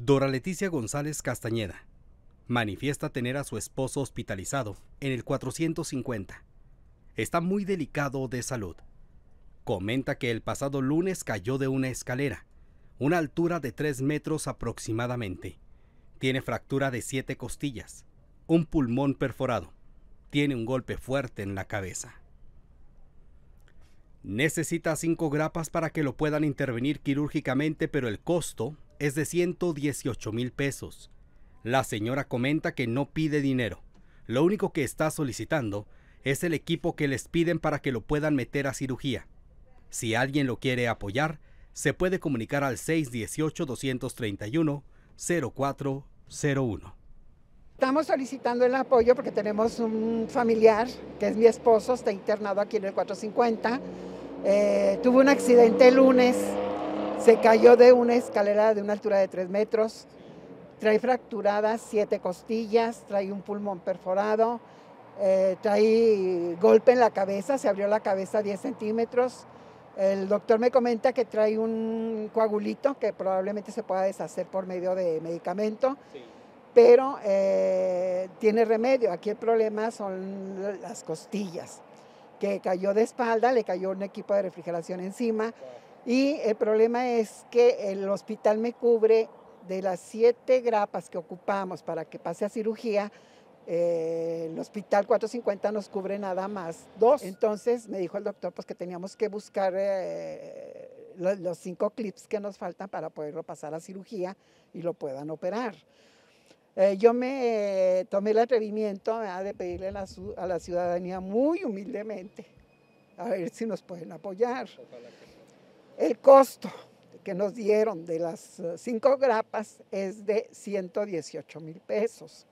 Dora Leticia González Castañeda manifiesta tener a su esposo hospitalizado en el 450. Está muy delicado de salud. Comenta que el pasado lunes cayó de una escalera, una altura de 3 metros aproximadamente. Tiene fractura de 7 costillas, un pulmón perforado. Tiene un golpe fuerte en la cabeza. Necesita 5 grapas para que lo puedan intervenir quirúrgicamente, pero el costo es de 118 mil pesos. La señora comenta que no pide dinero. Lo único que está solicitando es el equipo que les piden para que lo puedan meter a cirugía. Si alguien lo quiere apoyar, se puede comunicar al 618-231-0401. Estamos solicitando el apoyo porque tenemos un familiar, que es mi esposo, está internado aquí en el 450. Eh, tuvo un accidente el lunes se cayó de una escalera de una altura de 3 metros, trae fracturadas siete costillas, trae un pulmón perforado, eh, trae golpe en la cabeza, se abrió la cabeza 10 centímetros. El doctor me comenta que trae un coagulito que probablemente se pueda deshacer por medio de medicamento, pero eh, tiene remedio. Aquí el problema son las costillas, que cayó de espalda, le cayó un equipo de refrigeración encima. Y el problema es que el hospital me cubre de las siete grapas que ocupamos para que pase a cirugía, eh, el hospital 450 nos cubre nada más dos. Entonces me dijo el doctor pues que teníamos que buscar eh, los, cinco clips que nos faltan para poderlo pasar a cirugía y lo puedan operar. Eh, yo me tomé el atrevimiento de pedirle a la, ciudadanía muy humildemente a ver si nos pueden apoyar. Ojalá el costo que nos dieron de las eh, cinco grapas es de 118 mil pesos.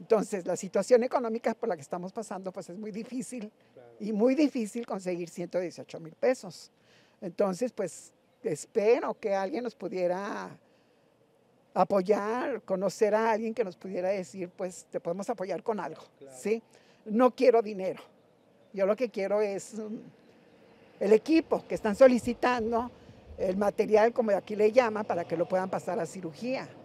Entonces, la situación económica por la que estamos pasando, pues es muy difícil y muy difícil conseguir 118 mil pesos. Entonces, pues espero que alguien nos pudiera apoyar, conocer a alguien que nos pudiera decir, pues te podemos apoyar con algo, ¿sí? No quiero dinero. Yo lo que quiero es mm, el equipo que están solicitando el material, como aquí le llaman, para que lo puedan pasar a cirugía.